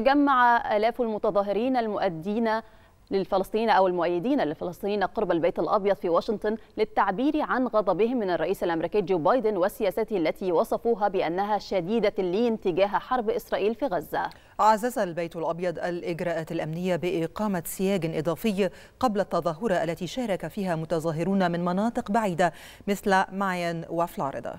تجمع آلاف المتظاهرين المؤدين للفلسطينيين او المؤيدين للفلسطينيين قرب البيت الابيض في واشنطن للتعبير عن غضبهم من الرئيس الامريكي جو بايدن وسياسته التي وصفوها بانها شديده اللين تجاه حرب اسرائيل في غزه. عزز البيت الابيض الاجراءات الامنيه باقامه سياج اضافي قبل التظاهره التي شارك فيها متظاهرون من مناطق بعيده مثل مايان وفلوريدا.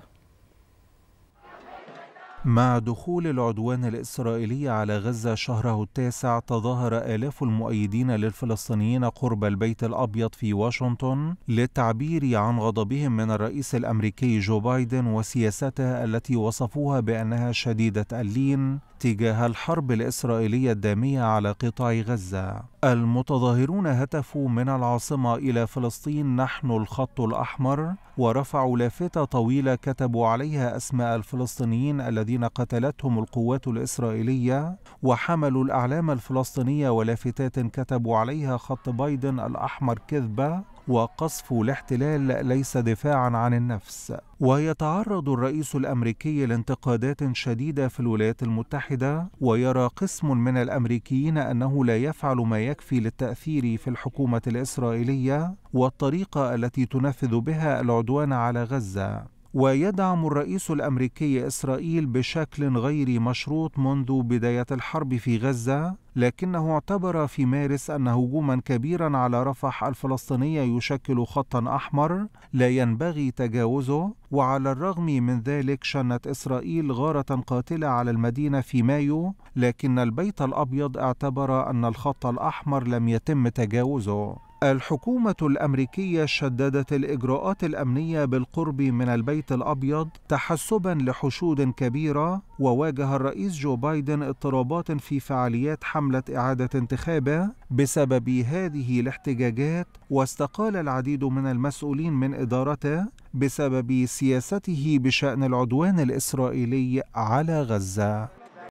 مع دخول العدوان الإسرائيلي على غزة شهره التاسع تظاهر آلاف المؤيدين للفلسطينيين قرب البيت الأبيض في واشنطن للتعبير عن غضبهم من الرئيس الأمريكي جو بايدن وسياسته التي وصفوها بأنها شديدة اللين تجاه الحرب الإسرائيلية الدامية على قطاع غزة. المتظاهرون هتفوا من العاصمة إلى فلسطين نحن الخط الأحمر ورفعوا لافتة طويلة كتبوا عليها أسماء الفلسطينيين الذين الذين قتلتهم القوات الإسرائيلية وحملوا الأعلام الفلسطينية ولافتات كتبوا عليها خط بايدن الأحمر كذبة وقصف الاحتلال ليس دفاعا عن النفس ويتعرض الرئيس الامريكي لانتقادات شديده في الولايات المتحده ويرى قسم من الامريكيين انه لا يفعل ما يكفي للتاثير في الحكومه الاسرائيليه والطريقه التي تنفذ بها العدوان على غزه ويدعم الرئيس الامريكي اسرائيل بشكل غير مشروط منذ بدايه الحرب في غزه لكنه اعتبر في مارس أن هجوما كبيرا على رفح الفلسطينية يشكل خطا أحمر لا ينبغي تجاوزه وعلى الرغم من ذلك شنت إسرائيل غارة قاتلة على المدينة في مايو لكن البيت الأبيض اعتبر أن الخط الأحمر لم يتم تجاوزه الحكومة الأمريكية شددت الإجراءات الأمنية بالقرب من البيت الأبيض تحسبا لحشود كبيرة وواجه الرئيس جو بايدن اضطرابات في فعاليات حمل حملة إعادة انتخابه بسبب هذه الاحتجاجات واستقال العديد من المسؤولين من إدارته بسبب سياسته بشأن العدوان الإسرائيلي على غزة